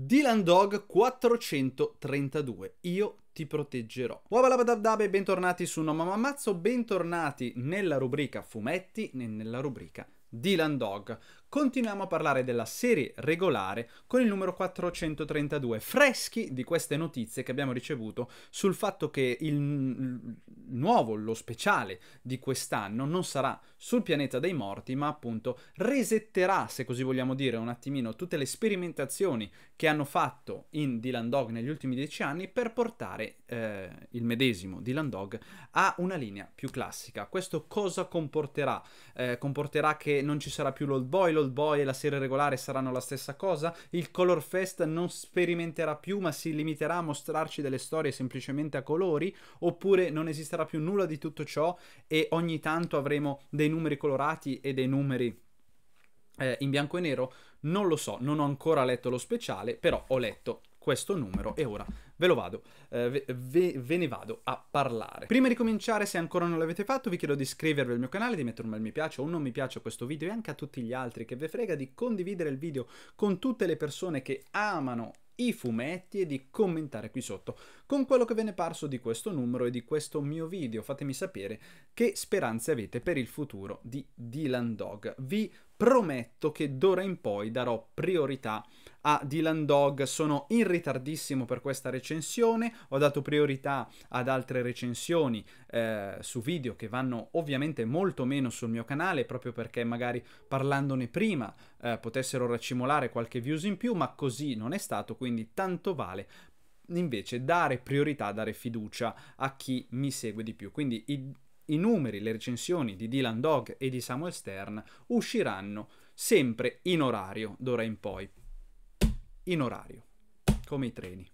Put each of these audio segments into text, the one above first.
Dylan Dog 432. Io ti proteggerò. Wabalabadabdab e bentornati su No Mamma Mazzo, bentornati nella rubrica fumetti e nella rubrica Dylan Dog continuiamo a parlare della serie regolare con il numero 432, freschi di queste notizie che abbiamo ricevuto sul fatto che il nuovo, lo speciale di quest'anno non sarà sul pianeta dei morti, ma appunto resetterà, se così vogliamo dire, un attimino tutte le sperimentazioni che hanno fatto in Dylan Dog negli ultimi dieci anni per portare eh, il medesimo Dylan Dog a una linea più classica. Questo cosa comporterà? Eh, comporterà che non ci sarà più l'old boy, l'Old Boy e la serie regolare saranno la stessa cosa, il Color Fest non sperimenterà più ma si limiterà a mostrarci delle storie semplicemente a colori, oppure non esisterà più nulla di tutto ciò e ogni tanto avremo dei numeri colorati e dei numeri eh, in bianco e nero, non lo so, non ho ancora letto lo speciale, però ho letto questo numero e ora ve lo vado, eh, ve, ve, ne vado a parlare. Prima di cominciare, se ancora non l'avete fatto, vi chiedo di iscrivervi al mio canale, di mettere un bel mi piace o un non mi piace a questo video e anche a tutti gli altri che ve frega di condividere il video con tutte le persone che amano i fumetti e di commentare qui sotto con quello che ve ne è parso di questo numero e di questo mio video. Fatemi sapere che speranze avete per il futuro di Dylan Dog. Vi prometto che d'ora in poi darò priorità a Dylan Dog. Sono in ritardissimo per questa recensione, ho dato priorità ad altre recensioni eh, su video che vanno ovviamente molto meno sul mio canale, proprio perché magari parlandone prima eh, potessero racimolare qualche views in più, ma così non è stato, quindi tanto vale invece dare priorità, dare fiducia a chi mi segue di più. Quindi i, i, numeri, le recensioni di Dylan Dog e di Samuel Stern usciranno sempre in orario d'ora in poi in orario, come i treni.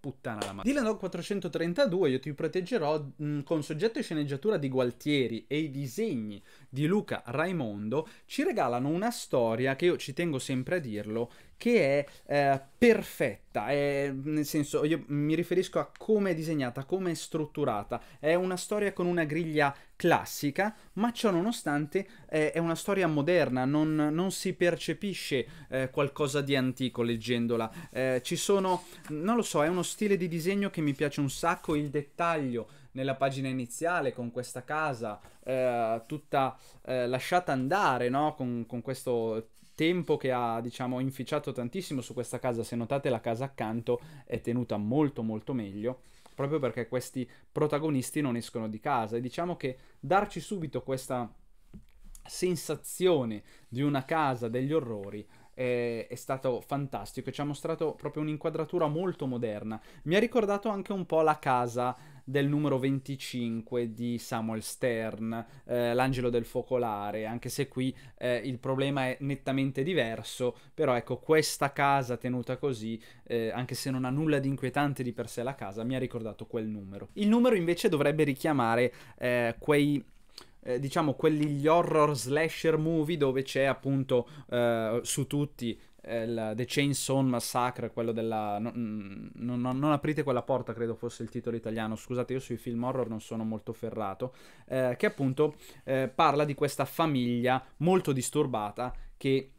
Puttana la madre. Dylan Dog 432 Io ti proteggerò mh, mm, con soggetto e sceneggiatura di Gualtieri e i disegni di Luca Raimondo ci regalano una storia che io ci tengo sempre a dirlo che è eh, perfetta, è, nel senso io mi riferisco a come è disegnata, come è strutturata, è una storia con una griglia classica, ma ciò nonostante eh, è una storia moderna, non, non si percepisce eh, qualcosa di antico leggendola, eh, ci sono, non lo so, è uno stile di disegno che mi piace un sacco, il dettaglio nella pagina iniziale con questa casa eh, tutta eh, lasciata andare, no? con, con questo tempo che ha diciamo inficiato tantissimo su questa casa se notate la casa accanto è tenuta molto molto meglio proprio perché questi protagonisti non escono di casa e diciamo che darci subito questa sensazione di una casa degli orrori è, eh, è, stato fantastico e ci ha mostrato proprio un'inquadratura molto moderna. Mi ha ricordato anche un po' la casa del numero 25 di Samuel Stern, eh, L'angelo del focolare, anche se qui eh, il problema è nettamente diverso, però ecco questa casa tenuta così, eh, anche se non ha nulla di inquietante di per sé la casa, mi ha ricordato quel numero. Il numero invece dovrebbe richiamare eh, quei eh, diciamo quelli gli horror slasher movie dove c'è appunto eh, su tutti eh, il The Chainsaw Massacre, quello della... Mm, non, non, non, aprite quella porta, credo fosse il titolo italiano, scusate, io sui film horror non sono molto ferrato, eh, che appunto eh, parla di questa famiglia molto disturbata che...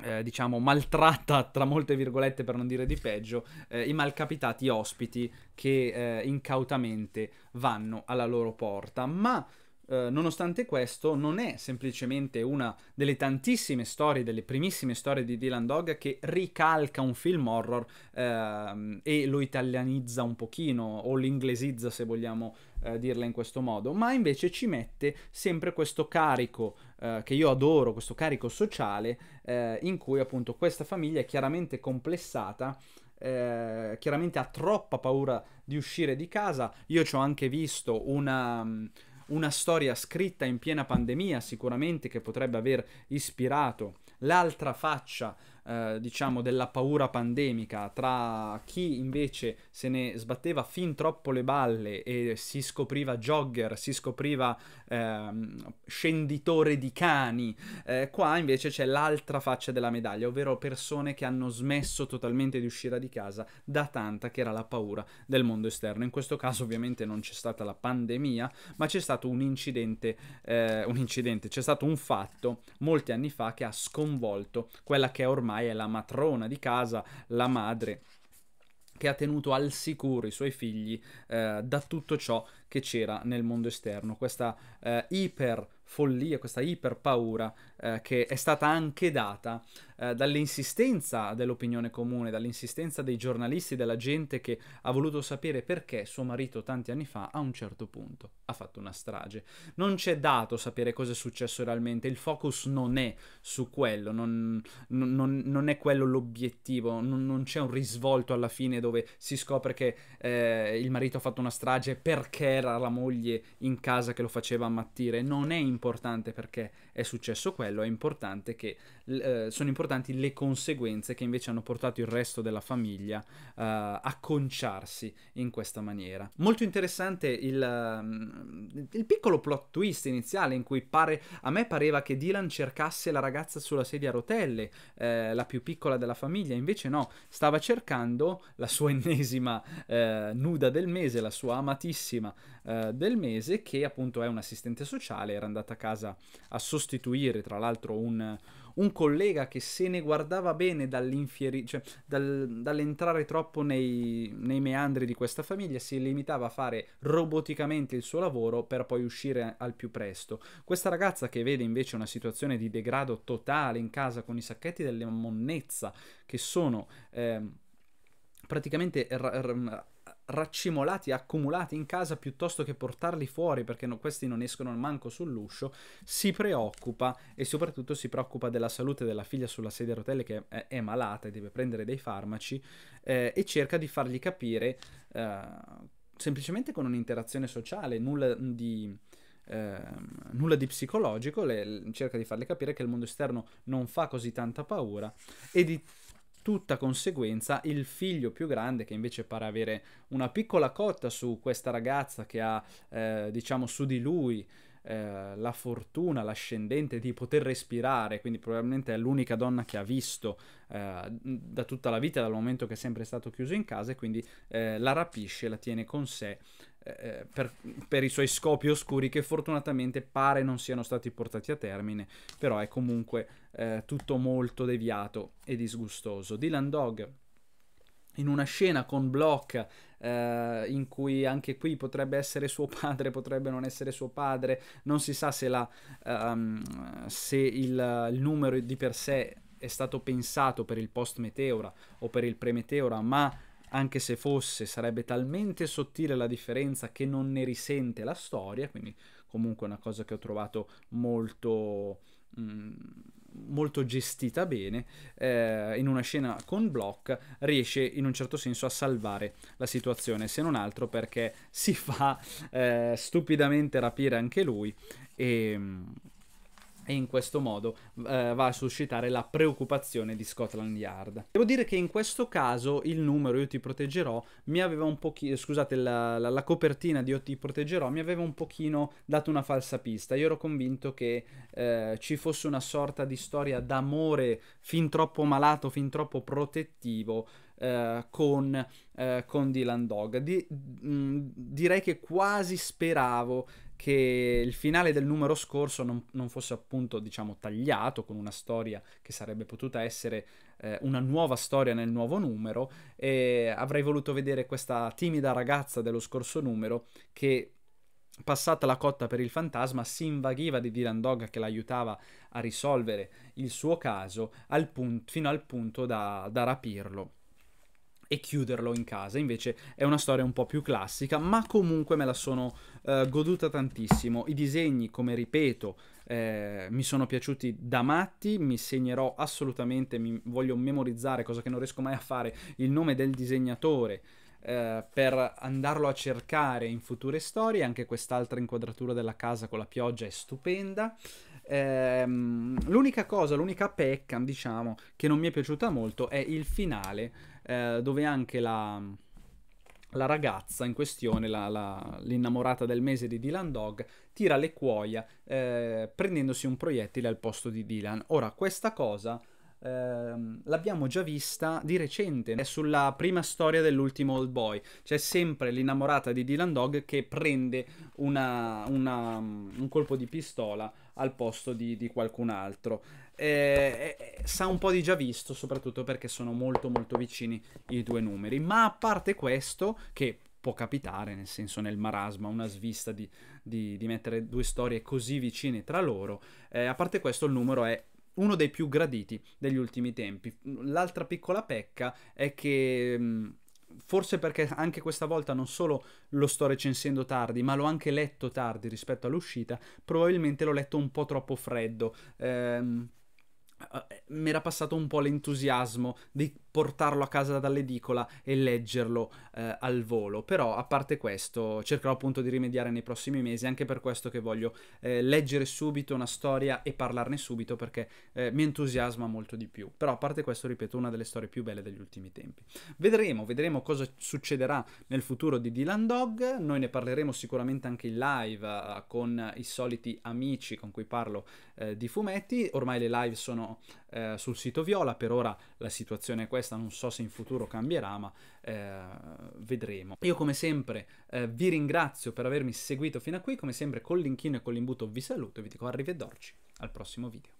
Eh, diciamo maltratta tra molte virgolette per non dire di peggio eh, i malcapitati ospiti che eh, incautamente vanno alla loro porta ma eh, nonostante questo, non è semplicemente una delle tantissime storie, delle primissime storie di Dylan Dog che ricalca un film horror eh, e lo italianizza un pochino, o l'inglesizza se vogliamo eh, dirla in questo modo, ma invece ci mette sempre questo carico eh, che io adoro, questo carico sociale eh, in cui appunto questa famiglia è chiaramente complessata. Eh, chiaramente ha troppa paura di uscire di casa. Io ci ho anche visto una, mm, una storia scritta in piena pandemia sicuramente che potrebbe aver ispirato l'altra faccia eh, diciamo della paura pandemica tra chi invece se ne sbatteva fin troppo le balle e si scopriva jogger, si scopriva ehm, scenditore di cani, eh, qua invece c'è l'altra faccia della medaglia, ovvero persone che hanno smesso totalmente di uscire di casa da tanta che era la paura del mondo esterno. In questo caso ovviamente non c'è stata la pandemia, ma c'è stato un incidente, eh, un incidente, c'è stato un fatto molti anni fa che ha sconvolto quella che è ormai ormai è la matrona di casa, la madre che ha tenuto al sicuro i suoi figli eh, da tutto ciò che c'era nel mondo esterno, questa eh, iper follia, questa iper paura eh, che è stata anche data eh, dall'insistenza dell'opinione comune, dall'insistenza dei giornalisti, della gente che ha voluto sapere perché suo marito tanti anni fa a un certo punto ha fatto una strage. Non c'è dato sapere cosa è successo realmente, il focus non è su quello, non, non, non è quello l'obiettivo, non, non, c'è un risvolto alla fine dove si scopre che eh, il marito ha fatto una strage perché era la moglie in casa che lo faceva ammattire, non è importante perché è successo quello quello è importante che eh, sono importanti le conseguenze che invece hanno portato il resto della famiglia eh, a conciarsi in questa maniera. Molto interessante il, ehm, il, piccolo plot twist iniziale in cui pare, a me pareva che Dylan cercasse la ragazza sulla sedia a rotelle, eh, la più piccola della famiglia, invece no, stava cercando la sua ennesima eh, nuda del mese, la sua amatissima eh, del mese che appunto è un assistente sociale, era andata a casa a sostituire tra l'altro un, un collega che se ne guardava bene cioè dal, dall'entrare troppo nei, nei, meandri di questa famiglia, si limitava a fare roboticamente il suo lavoro per poi uscire al più presto. Questa ragazza che vede invece una situazione di degrado totale in casa con i sacchetti della monnezza che sono... Eh, praticamente raccimolati, accumulati in casa piuttosto che portarli fuori perché no, questi non escono manco sull'uscio, si preoccupa e soprattutto si preoccupa della salute della figlia sulla sedia a rotelle che è, è malata e deve prendere dei farmaci eh, e cerca di fargli capire eh, semplicemente con un'interazione sociale, nulla di... Eh, nulla di psicologico, le, cerca di farle capire che il mondo esterno non fa così tanta paura e di tutta conseguenza il figlio più grande che invece pare avere una piccola cotta su questa ragazza che ha eh, diciamo su di lui eh, la fortuna, l'ascendente di poter respirare, quindi probabilmente è l'unica donna che ha visto eh, da tutta la vita, dal momento che è sempre stato chiuso in casa e quindi eh, la rapisce, la tiene con sé eh, eh, per, per, i suoi scopi oscuri che fortunatamente pare non siano stati portati a termine, però è comunque eh, tutto molto deviato e disgustoso. Dylan Dog in una scena con Block eh, in cui anche qui potrebbe essere suo padre, potrebbe non essere suo padre, non si sa se, la, ehm, se il, il numero di per sé è stato pensato per il post meteora o per il pre meteora, ma anche se fosse, sarebbe talmente sottile la differenza che non ne risente la storia, quindi comunque è una cosa che ho trovato molto... Mh, mm, molto gestita bene, eh, in una scena con Block riesce in un certo senso a salvare la situazione, se non altro perché si fa eh, stupidamente rapire anche lui e mm, e in questo modo eh, va a suscitare la preoccupazione di Scotland Yard. Devo dire che in questo caso il numero Io ti proteggerò mi aveva un pochino, scusate, la, la, la, copertina di Io ti proteggerò mi aveva un pochino dato una falsa pista. Io ero convinto che eh, ci fosse una sorta di storia d'amore fin troppo malato, fin troppo protettivo Uh, con, uh, con, Dylan Dog. Di, mh, mm, direi che quasi speravo che il finale del numero scorso non, non fosse appunto, diciamo, tagliato con una storia che sarebbe potuta essere eh, una nuova storia nel nuovo numero e avrei voluto vedere questa timida ragazza dello scorso numero che Passata la cotta per il fantasma, si invaghiva di Dylan Dog che l'aiutava a risolvere il suo caso al punto, fino al punto da, da rapirlo e chiuderlo in casa. Invece è una storia un po' più classica, ma comunque me la sono eh, goduta tantissimo. I disegni, come ripeto, eh, mi sono piaciuti da matti, mi segnerò assolutamente, mi voglio memorizzare, cosa che non riesco mai a fare, il nome del disegnatore. Eh, per andarlo a cercare in future storie, anche quest'altra inquadratura della casa con la pioggia è stupenda. Ehm, l'unica cosa, l'unica pecca, diciamo, che non mi è piaciuta molto è il finale eh, dove anche la, la, ragazza in questione, la, la, l'innamorata del mese di Dylan Dog, tira le cuoia eh, prendendosi un proiettile al posto di Dylan. Ora, questa cosa Ehm, l'abbiamo già vista di recente, è sulla prima storia dell'ultimo Old Boy. C'è sempre l'innamorata di Dylan Dog che prende una, una, mm, un colpo di pistola al posto di, di qualcun altro. Eh, eh, eh, sa un po' di già visto, soprattutto perché sono molto molto vicini i due numeri. Ma a parte questo, che può capitare, nel senso nel marasma, una svista di, di, di mettere due storie così vicine tra loro, eh, a parte questo il numero è uno dei più graditi degli ultimi tempi. L'altra piccola pecca è che mm, forse perché anche questa volta non solo lo sto recensendo tardi, ma l'ho anche letto tardi rispetto all'uscita, probabilmente l'ho letto un po' troppo freddo. Ehm, eh, eh, mi era passato un po' l'entusiasmo di portarlo a casa dall'edicola e leggerlo eh, al volo. Però a parte questo cercherò appunto di rimediare nei prossimi mesi, anche per questo che voglio eh, leggere subito una storia e parlarne subito perché eh, mi entusiasma molto di più. Però a parte questo, ripeto, una delle storie più belle degli ultimi tempi. Vedremo, vedremo cosa succederà nel futuro di Dylan Dog, noi ne parleremo sicuramente anche in live eh, con i soliti amici con cui parlo eh, di fumetti, ormai le live sono eh, sul sito Viola, per ora la situazione è questa questa non so se in futuro cambierà, ma eh, vedremo. Io come sempre eh, vi ringrazio per avermi seguito fino a qui, come sempre con l'inchino e con l'imbuto vi saluto e vi dico arrivederci al prossimo video.